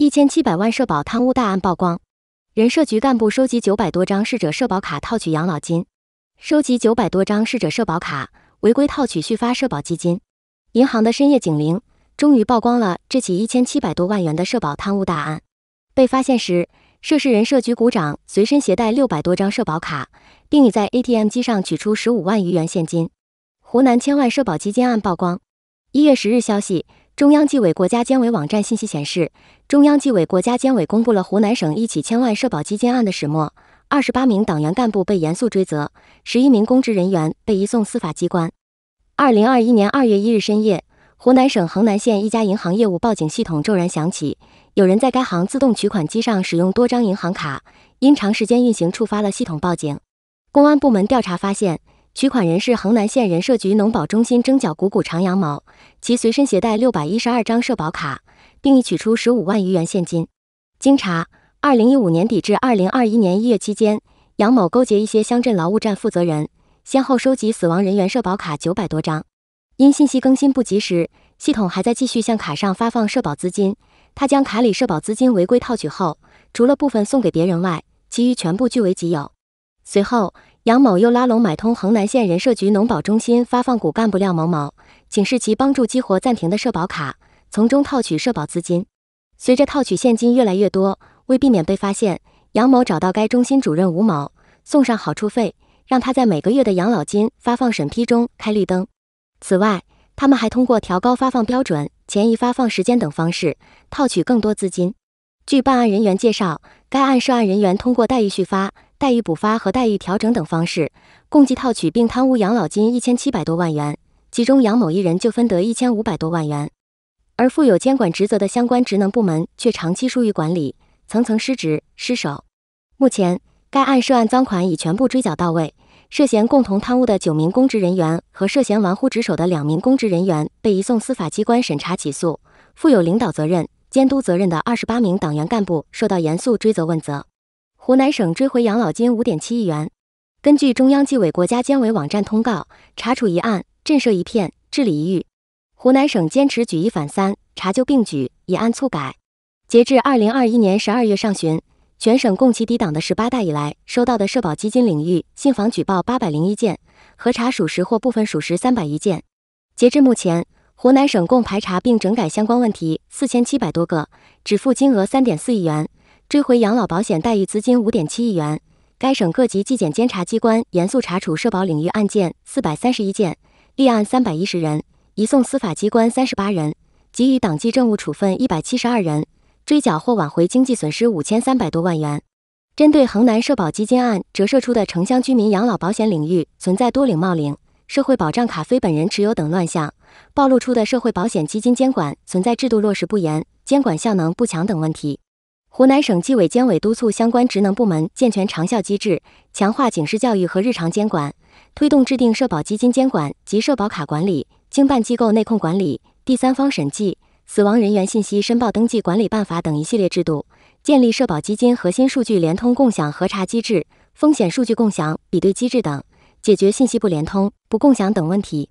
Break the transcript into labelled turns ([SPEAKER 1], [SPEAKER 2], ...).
[SPEAKER 1] 一千七百万社保贪污大案曝光，人社局干部收集九百多张逝者社保卡套取养老金，收集九百多张逝者社保卡违规套取续发社保基金。银行的深夜警铃终于曝光了这起一千七百多万元的社保贪污大案。被发现时，涉事人社局股长随身携带六百多张社保卡，并已在 ATM 机上取出十五万余元现金。湖南千万社保基金案曝光，一月十日消息。中央纪委国家监委网站信息显示，中央纪委国家监委公布了湖南省一起千万社保基金案的始末，二十八名党员干部被严肃追责，十一名公职人员被移送司法机关。二零二一年二月一日深夜，湖南省衡南县一家银行业务报警系统骤然响起，有人在该行自动取款机上使用多张银行卡，因长时间运行触发了系统报警。公安部门调查发现。取款人是衡南县人社局农保中心征缴股股长杨某，其随身携带六百一十二张社保卡，并已取出十五万余元现金。经查，二零一五年底至二零二一年一月期间，杨某勾结一些乡镇劳务站负责人，先后收集死亡人员社保卡九百多张，因信息更新不及时，系统还在继续向卡上发放社保资金。他将卡里社保资金违规套取后，除了部分送给别人外，其余全部据为己有。随后，杨某又拉拢买通衡南县人社局农保中心发放股干部廖某某，请示其帮助激活暂停的社保卡，从中套取社保资金。随着套取现金越来越多，为避免被发现，杨某找到该中心主任吴某，送上好处费，让他在每个月的养老金发放审批中开绿灯。此外，他们还通过调高发放标准、前移发放时间等方式，套取更多资金。据办案人员介绍，该案涉案人员通过待遇续发、待遇补发和待遇调整等方式，共计套取并贪污养老金一千七百多万元，其中杨某一人就分得一千五百多万元。而负有监管职责的相关职能部门却长期疏于管理，层层失职失守。目前，该案涉案赃款已全部追缴到位，涉嫌共同贪污的九名公职人员和涉嫌玩忽职守的两名公职人员被移送司法机关审查起诉，负有领导责任。监督责任的二十八名党员干部受到严肃追责问责，湖南省追回养老金五点七亿元。根据中央纪委国家监委网站通告，查处一案，震慑一片，治理一域。湖南省坚持举一反三，查旧并举，以案促改。截至二零二一年十二月上旬，全省共其党的十八大以来收到的社保基金领域信访举报八百零一件，核查属实或部分属实三百余件。截至目前。湖南省共排查并整改相关问题四千七百多个，止付金额三点四亿元，追回养老保险待遇资金五点七亿元。该省各级纪检监察机关严肃查处社保领域案件四百三十一件，立案三百一十人，移送司法机关三十八人，给予党纪政务处分一百七十二人，追缴或挽回经济损失五千三百多万元。针对衡南社保基金案折射出的城乡居民养老保险领域存在多领冒领、社会保障卡非本人持有等乱象。暴露出的社会保险基金监管存在制度落实不严、监管效能不强等问题。湖南省纪委监委督促相关职能部门健全长效机制，强化警示教育和日常监管，推动制定社保基金监管及社保卡管理、经办机构内控管理、第三方审计、死亡人员信息申报登记管理办法等一系列制度，建立社保基金核心数据联通共享核查机制、风险数据共享比对机制等，解决信息不联通、不共享等问题。